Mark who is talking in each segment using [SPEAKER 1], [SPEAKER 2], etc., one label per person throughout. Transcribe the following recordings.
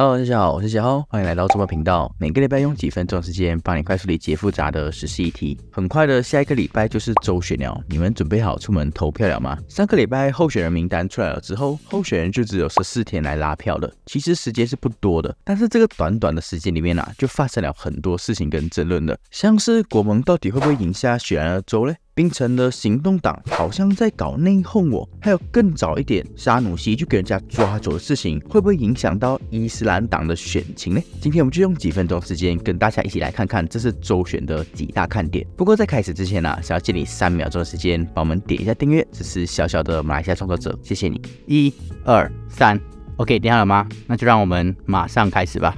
[SPEAKER 1] Hello，大家好，我是小浩，欢迎来到周末频道。每个礼拜用几分钟时间，帮你快速理解复杂的时事议题。很快的，下一个礼拜就是周选了，你们准备好出门投票了吗？上个礼拜候选人名单出来了之后，候选人就只有十四天来拉票了。其实时间是不多的，但是这个短短的时间里面啊，就发生了很多事情跟争论的，像是国盟到底会不会赢下选的州嘞？变成了行动党好像在搞内讧，我还有更早一点，沙努西就给人家抓走的事情，会不会影响到伊斯兰党的选情呢？今天我们就用几分钟时间跟大家一起来看看，这是周选的几大看点。不过在开始之前呢，想要借你三秒钟的时间，帮我们点一下订阅，支持小小的马来西亚创作者，谢谢你。一、二、三，OK，点好了吗？那就让我们马上开始吧。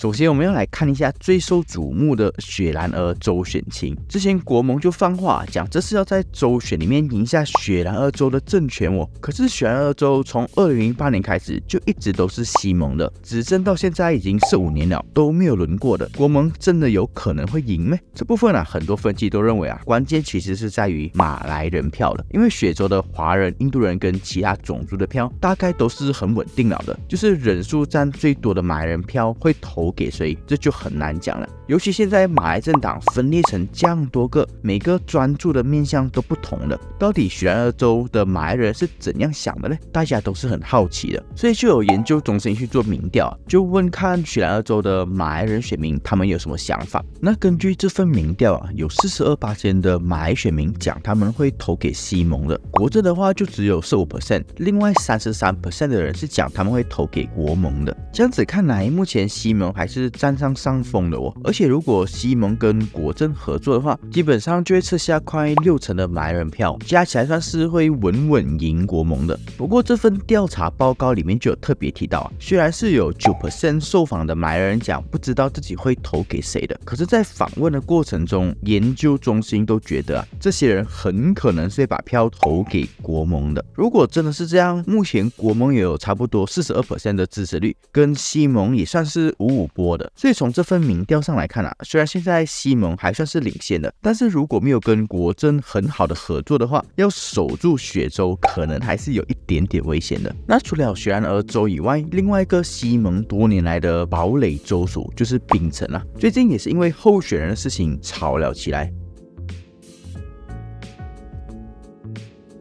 [SPEAKER 1] 首先，我们要来看一下最受瞩目的雪兰莪州选情。之前国盟就放话讲，这是要在州选里面赢下雪兰莪州的政权哦。可是雪兰莪州从二零零八年开始就一直都是西蒙的，执政到现在已经是五年了，都没有轮过的。国盟真的有可能会赢吗？这部分啊，很多分析都认为啊，关键其实是在于马来人票的，因为雪州的华人、印度人跟其他种族的票大概都是很稳定了的，就是人数占最多的马来人票会投。投给谁？这就很难讲了。尤其现在马来政党分裂成这样多个，每个专注的面向都不同的，到底雪兰莪州的马来人是怎样想的呢？大家都是很好奇的，所以就有研究中心去做民调，就问看雪兰莪州的马来人选民他们有什么想法。那根据这份民调啊，有四十二八千的马来选民讲他们会投给西蒙的，国政的话就只有十五 percent，另外三十三 percent 的人是讲他们会投给国盟的。这样子看来，目前西蒙。还是占上上风的哦，而且如果西蒙跟国政合作的话，基本上就会撤下快六成的买人票，加起来算是会稳稳赢国盟的。不过这份调查报告里面就有特别提到啊，虽然是有九 percent 受访的买人讲不知道自己会投给谁的，可是，在访问的过程中，研究中心都觉得啊，这些人很可能是会把票投给国盟的。如果真的是这样，目前国盟也有差不多四十二 percent 的支持率，跟西蒙也算是五五。播的，所以从这份民调上来看啊，虽然现在西蒙还算是领先的，但是如果没有跟国珍很好的合作的话，要守住雪州可能还是有一点点危险的。那除了雪兰莪州以外，另外一个西蒙多年来的堡垒州属就是槟城啊，最近也是因为候选人的事情吵了起来。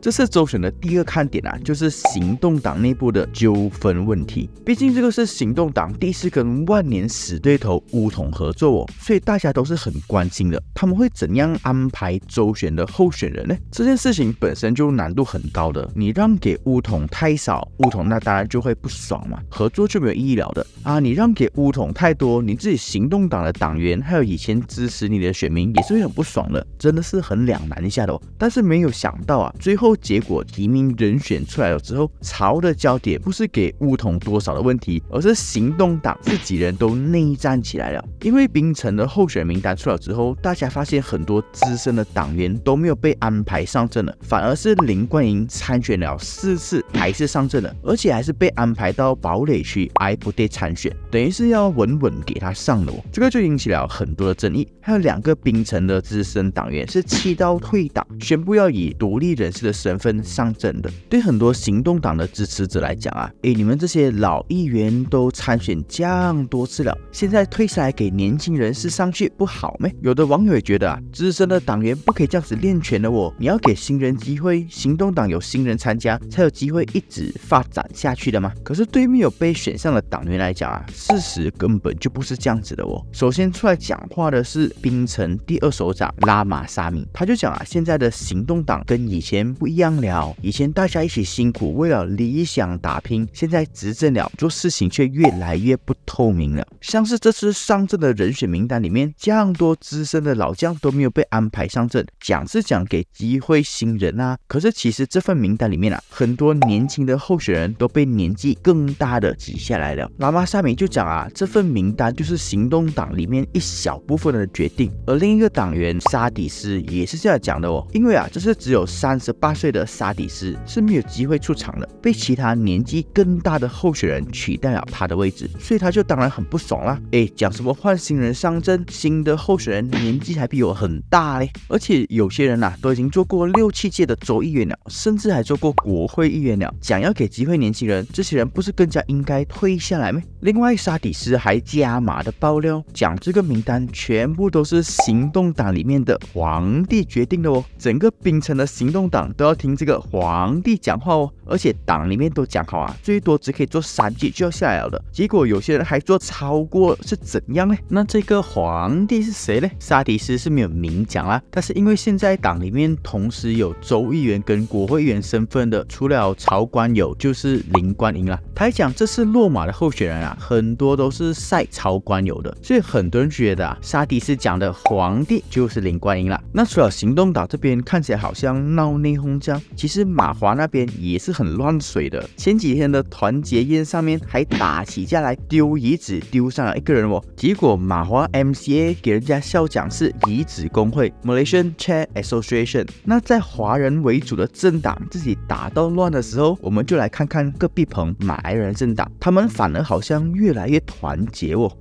[SPEAKER 1] 这是周选的第二个看点啊，就是行动党内部的纠纷问题。毕竟这个是行动党第一次跟万年死对头乌统合作哦，所以大家都是很关心的，他们会怎样安排周选的候选人呢？这件事情本身就难度很高的。你让给乌统太少，乌统那当然就会不爽嘛，合作就没有意义了的啊。你让给乌统太多，你自己行动党的党员还有以前支持你的选民也是会很不爽的，真的是很两难一下的哦。但是没有想到啊，最后。结果提名人选出来了之后，潮的焦点不是给乌彤多少的问题，而是行动党自己人都内战起来了。因为槟城的候选名单出了之后，大家发现很多资深的党员都没有被安排上阵了，反而是林冠英参选了四次还是上阵了，而且还是被安排到堡垒区 I 部队参选，等于是要稳稳给他上哦。这个就引起了很多的争议。还有两个槟城的资深党员是气到退党，宣布要以独立人士的。身份上阵的，对很多行动党的支持者来讲啊，哎，你们这些老议员都参选这样多次了，现在退下来给年轻人是上去不好咩？有的网友也觉得啊，资深的党员不可以这样子练拳的哦，你要给新人机会，行动党有新人参加才有机会一直发展下去的嘛。可是对面有被选上的党员来讲啊，事实根本就不是这样子的哦。首先出来讲话的是槟城第二首长拉马沙米，他就讲啊，现在的行动党跟以前不。一样了。以前大家一起辛苦为了理想打拼，现在执政了做事情却越来越不透明了。像是这次上阵的人选名单里面，这样多资深的老将都没有被安排上阵，讲是讲给机会新人啊，可是其实这份名单里面啊，很多年轻的候选人都被年纪更大的挤下来了。拉嘛萨米就讲啊，这份名单就是行动党里面一小部分人的决定，而另一个党员沙迪斯也是这样讲的哦，因为啊，这是只有三十八。岁的沙迪斯是没有机会出场了，被其他年纪更大的候选人取代了他的位置，所以他就当然很不爽啦。哎，讲什么换新人上阵，新的候选人年纪还比我很大嘞，而且有些人呐都已经做过六七届的州议员了，甚至还做过国会议员了，讲要给机会年轻人，这些人不是更加应该退下来吗？另外，沙迪斯还加码的爆料，讲这个名单全部都是行动党里面的皇帝决定的哦，整个槟城的行动党都。要听这个皇帝讲话哦，而且党里面都讲好啊，最多只可以做三级就要下来了。结果有些人还做超过，是怎样呢？那这个皇帝是谁呢？沙迪斯是没有明讲啦，但是因为现在党里面同时有州议员跟国会议员身份的，除了朝官有，就是林冠英了。他还讲这次落马的候选人啊，很多都是赛朝官有的，所以很多人觉得啊，沙迪斯讲的皇帝就是林冠英了。那除了行动党这边看起来好像闹内讧。其实马华那边也是很乱水的，前几天的团结宴上面还打起架来，丢椅子，丢上了一个人哦。结果马华 MCA 给人家校长是椅子工会 Malaysian Chair Association。那在华人为主的政党自己打到乱的时候，我们就来看看隔壁棚马来人政党，他们反而好像越来越团结哦。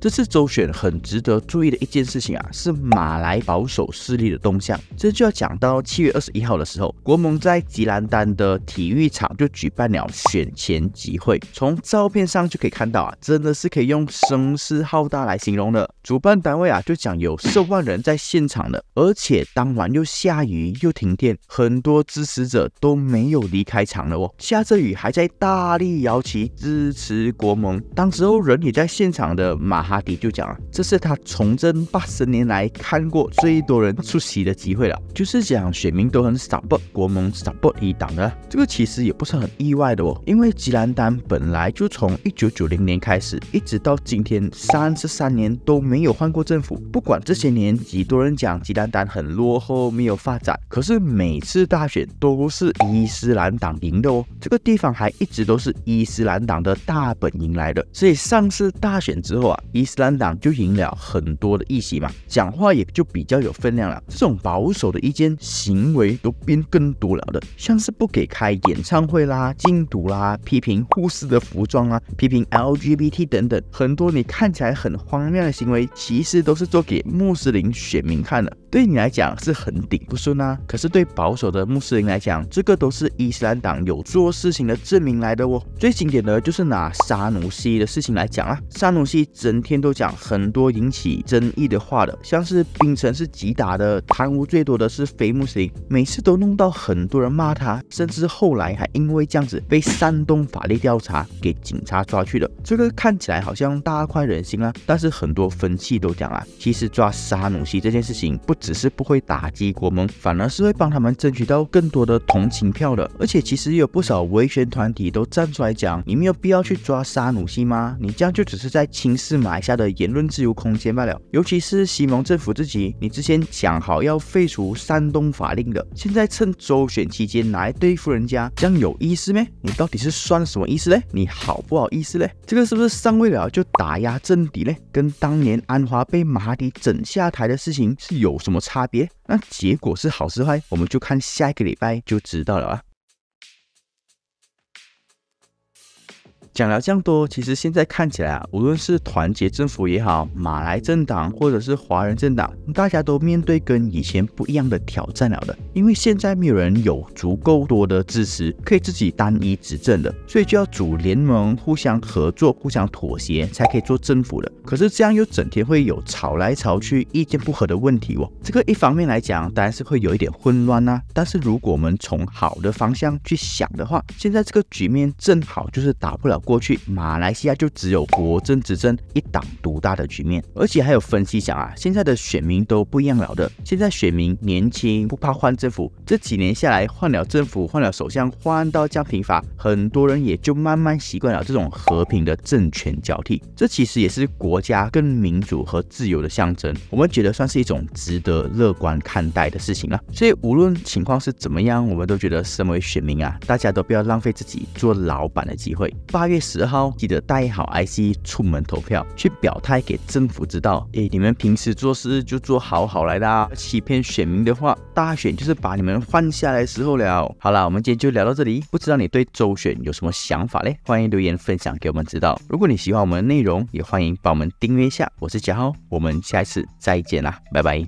[SPEAKER 1] 这次周选很值得注意的一件事情啊，是马来保守势力的动向。这就要讲到七月二十一号的时候，国盟在吉兰丹的体育场就举办了选前集会。从照片上就可以看到啊，真的是可以用声势浩大来形容了。主办单位啊，就讲有数万人在现场的，而且当晚又下雨又停电，很多支持者都没有离开场了哦，下着雨还在大力摇旗支持国盟。当时候人也在现场的马。哈迪就讲了，这是他从政八十年来看过最多人出席的机会了，就是讲选民都很少，国盟少不一党的。这个其实也不是很意外的哦，因为吉兰丹本来就从一九九零年开始，一直到今天三十三年都没有换过政府。不管这些年几多人讲吉兰丹很落后、没有发展，可是每次大选都是伊斯兰党赢的哦。这个地方还一直都是伊斯兰党的大本营来的，所以上次大选之后啊。伊斯兰党就赢了很多的议席嘛，讲话也就比较有分量了。这种保守的意见、行为都变更多了的，像是不给开演唱会啦、禁毒啦、批评护士的服装啊、批评 LGBT 等等，很多你看起来很荒谬的行为，其实都是做给穆斯林选民看的。对你来讲是很顶不顺啊，可是对保守的穆斯林来讲，这个都是伊斯兰党有做事情的证明来的哦。最经典的就是拿沙努西的事情来讲啊，沙努西整。天都讲很多引起争议的话的，像是冰城是吉达的，贪污最多的是肥木神，每次都弄到很多人骂他，甚至后来还因为这样子被煽动法律调查给警察抓去了。这个看起来好像大快人心啊，但是很多分析都讲啊，其实抓沙努西这件事情不只是不会打击国盟，反而是会帮他们争取到更多的同情票的。而且其实有不少维权团体都站出来讲，你没有必要去抓沙努西吗？你这样就只是在轻视买。下的言论自由空间罢了。尤其是西蒙政府自己，你之前讲好要废除山东法令的，现在趁周选期间来对付人家，这样有意思咩？你到底是算什么意思咧？你好不好意思咧？这个是不是上位了就打压政敌咧？跟当年安华被马蒂整下台的事情是有什么差别？那结果是好是坏，我们就看下一个礼拜就知道了啊。讲了这样多，其实现在看起来啊，无论是团结政府也好，马来政党或者是华人政党，大家都面对跟以前不一样的挑战了的。因为现在没有人有足够多的支持可以自己单一执政的，所以就要组联盟，互相合作、互相妥协才可以做政府的。可是这样又整天会有吵来吵去、意见不合的问题哦。这个一方面来讲，当然是会有一点混乱呐。但是如果我们从好的方向去想的话，现在这个局面正好就是打不了。过去马来西亚就只有国政执政一党独大的局面，而且还有分析讲啊，现在的选民都不一样了的，现在选民年轻，不怕换政府。这几年下来换了政府，换了首相，换到降平法，很多人也就慢慢习惯了这种和平的政权交替。这其实也是国家跟民主和自由的象征，我们觉得算是一种值得乐观看待的事情了。所以无论情况是怎么样，我们都觉得身为选民啊，大家都不要浪费自己做老板的机会。八。月十号，记得带好 IC 出门投票，去表态给政府知道。诶，你们平时做事就做好好来啦，欺骗选民的话，大选就是把你们换下来时候了。好啦，我们今天就聊到这里，不知道你对周选有什么想法嘞？欢迎留言分享给我们知道。如果你喜欢我们的内容，也欢迎帮我们订阅一下。我是嘉豪，我们下一次再见啦，拜拜。